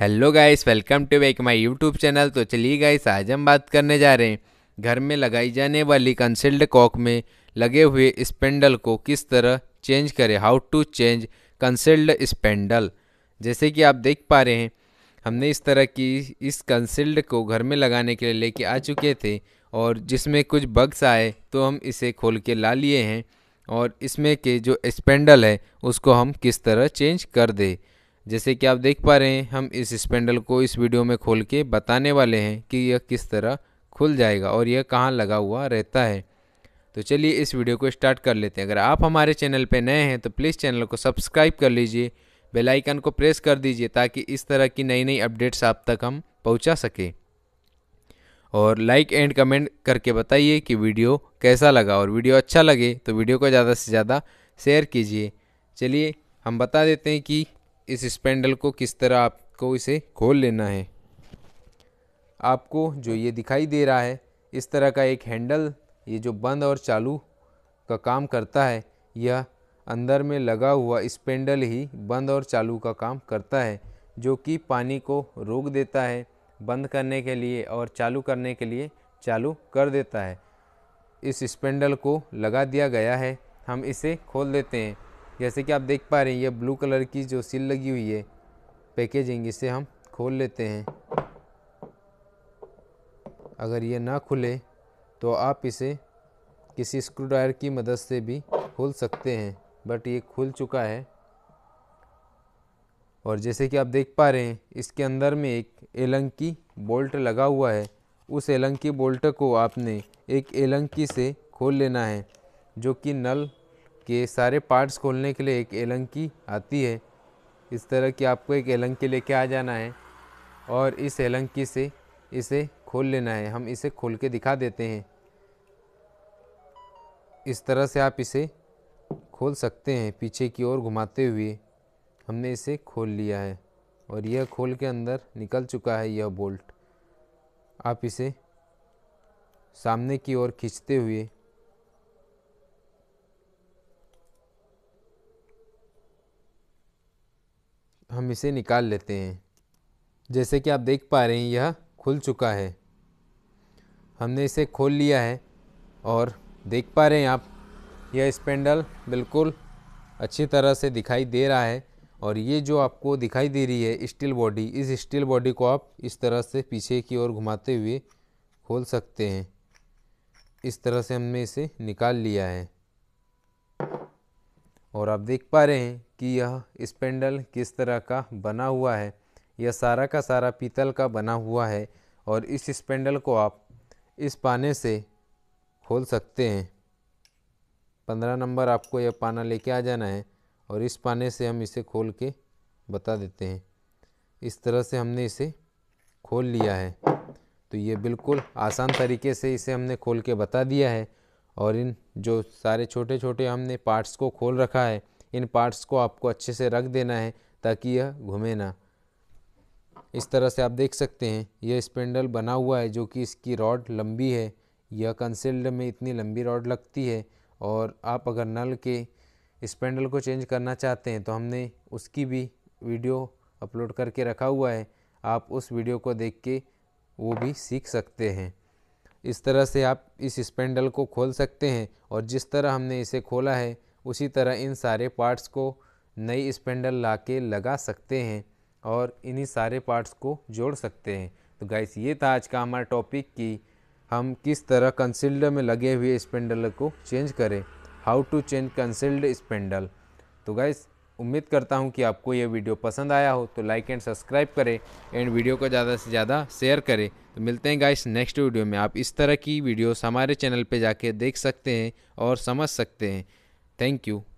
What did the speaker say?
hello guys welcome to back my YouTube channel तो चलिए guys आज हम बात करने जा रहे हैं घर में लगाई जाने वाली कंसिल्ड कॉक में लगे हुए स्पेंडल को किस तरह चेंज करें how to change concealed spindle जैसे कि आप देख पा रहे हैं हमने इस तरह की इस कंसिल्ड को घर में लगाने के लिए लेके आ चुके थे और जिसमें कुछ बग्स आए तो हम इसे खोल के ला लिए हैं और इसमें के जो स्पेंडल है उसको हम किस तरह चेंज कर दें जैसे कि आप देख पा रहे हैं हम इस स्पेंडल को इस वीडियो में खोल के बताने वाले हैं कि यह किस तरह खुल जाएगा और यह कहाँ लगा हुआ रहता है तो चलिए इस वीडियो को स्टार्ट कर लेते हैं अगर आप हमारे चैनल पर नए हैं तो प्लीज़ चैनल को सब्सक्राइब कर लीजिए बेल आइकन को प्रेस कर दीजिए ताकि इस तरह की नई नई अपडेट्स आप तक हम पहुंचा सकें और लाइक एंड कमेंट करके बताइए कि वीडियो कैसा लगा और वीडियो अच्छा लगे तो वीडियो को ज़्यादा से ज़्यादा शेयर कीजिए चलिए हम बता देते हैं कि इस स्पेंडल को किस तरह आपको इसे खोल लेना है आपको जो ये दिखाई दे रहा है इस तरह का एक हैंडल ये जो बंद और चालू का काम करता है यह अंदर में लगा हुआ स्पेंडल ही बंद और चालू का काम करता है जो कि पानी को रोक देता है बंद करने के लिए और चालू करने के लिए चालू कर देता है इस स्पेंडल को लगा दिया गया है हम इसे खोल देते हैं जैसे कि आप देख पा रहे हैं ये ब्लू कलर की जो सील लगी हुई है पैकेजिंग इसे हम खोल लेते हैं अगर ये ना खुले तो आप इसे किसी स्क्रू ड्रायर की मदद से भी खोल सकते हैं बट ये खुल चुका है और जैसे कि आप देख पा रहे हैं इसके अंदर में एक एलंकी बोल्ट लगा हुआ है उस एलंकी बोल्ट को आपने एक एलंकी से खोल लेना है जो कि नल कि सारे पार्ट्स खोलने के लिए एक एलंग की आती है इस तरह की आपको एक एलंग की लेके आ जाना है और इस एलंग की से इसे खोल लेना है हम इसे खोल के दिखा देते हैं इस तरह से आप इसे खोल सकते हैं पीछे की ओर घुमाते हुए हमने इसे खोल लिया है और यह खोल के अंदर निकल चुका है यह बोल्ट आप इसे सामने की ओर खींचते हुए हम इसे निकाल लेते हैं जैसे कि आप देख पा रहे हैं यह खुल चुका है हमने इसे खोल लिया है और देख पा रहे हैं आप यह स्पेंडल बिल्कुल अच्छी तरह से दिखाई दे रहा है और ये जो आपको दिखाई दे रही है स्टील बॉडी इस स्टील बॉडी को आप इस तरह से पीछे की ओर घुमाते हुए खोल सकते हैं इस तरह से हमने इसे निकाल लिया है और आप देख पा रहे हैं कि यह स्पेंडल किस तरह का बना हुआ है यह सारा का सारा पीतल का बना हुआ है और इस स्पेंडल को आप इस पाने से खोल सकते हैं पंद्रह नंबर आपको यह पाना लेके आ जाना है और इस पाने से हम इसे खोल के बता देते हैं इस तरह से हमने इसे खोल लिया है तो ये बिल्कुल आसान तरीके से इसे हमने खोल के बता दिया है और इन जो सारे छोटे छोटे हमने पार्ट्स को खोल रखा है इन पार्ट्स को आपको अच्छे से रख देना है ताकि यह घूमे ना इस तरह से आप देख सकते हैं यह स्पेंडल बना हुआ है जो कि इसकी रॉड लंबी है यह कंसिल्ड में इतनी लंबी रॉड लगती है और आप अगर नल के स्पेंडल को चेंज करना चाहते हैं तो हमने उसकी भी वीडियो अपलोड करके रखा हुआ है आप उस वीडियो को देख के वो भी सीख सकते हैं इस तरह से आप इस स्पेंडल को खोल सकते हैं और जिस तरह हमने इसे खोला है उसी तरह इन सारे पार्ट्स को नई स्पेंडल ला के लगा सकते हैं और इन्हीं सारे पार्ट्स को जोड़ सकते हैं तो गाइस ये था आज का हमारा टॉपिक कि हम किस तरह कंसिल्ड में लगे हुए स्पेंडल को चेंज करें how to change concealed spindle तो गाइस उम्मीद करता हूँ कि आपको यह वीडियो पसंद आया हो तो लाइक एंड सब्सक्राइब करें एंड वीडियो को ज़्यादा से ज़्यादा शेयर करें तो मिलते हैं गाइस नेक्स्ट वीडियो में आप इस तरह की वीडियोस हमारे चैनल पे जाके देख सकते हैं और समझ सकते हैं थैंक यू